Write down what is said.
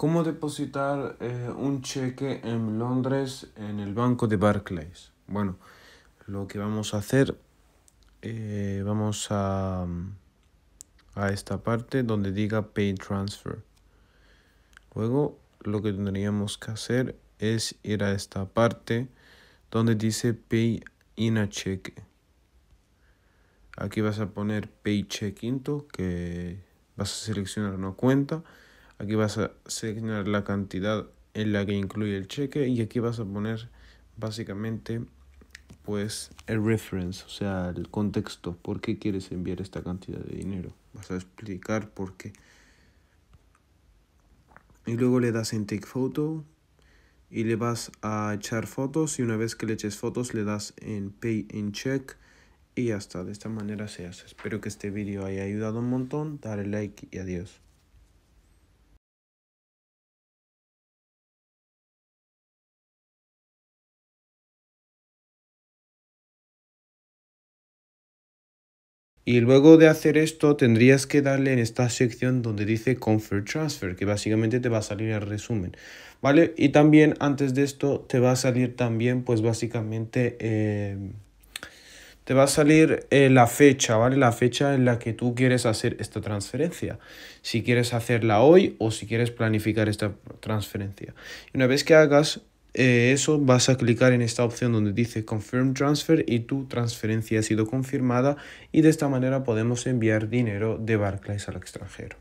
¿Cómo depositar eh, un cheque en Londres en el banco de Barclays? Bueno, lo que vamos a hacer, eh, vamos a, a esta parte donde diga Pay Transfer. Luego lo que tendríamos que hacer es ir a esta parte donde dice Pay in a cheque. Aquí vas a poner Pay Check Into, que vas a seleccionar una cuenta Aquí vas a señalar la cantidad en la que incluye el cheque y aquí vas a poner básicamente pues el reference, o sea, el contexto, por qué quieres enviar esta cantidad de dinero. Vas a explicar por qué. Y luego le das en take photo y le vas a echar fotos y una vez que le eches fotos le das en pay in check y ya está, de esta manera se hace. Espero que este video haya ayudado un montón, dale like y adiós. Y luego de hacer esto tendrías que darle en esta sección donde dice Confer Transfer, que básicamente te va a salir el resumen. ¿Vale? Y también antes de esto te va a salir también, pues básicamente... Em, te va a salir eh, la fecha, ¿vale? La fecha en la que tú quieres hacer esta transferencia. Si quieres hacerla hoy o si quieres planificar esta transferencia. Y una vez que hagas eh, eso vas a clicar en esta opción donde dice Confirm Transfer y tu transferencia ha sido confirmada y de esta manera podemos enviar dinero de Barclays al extranjero.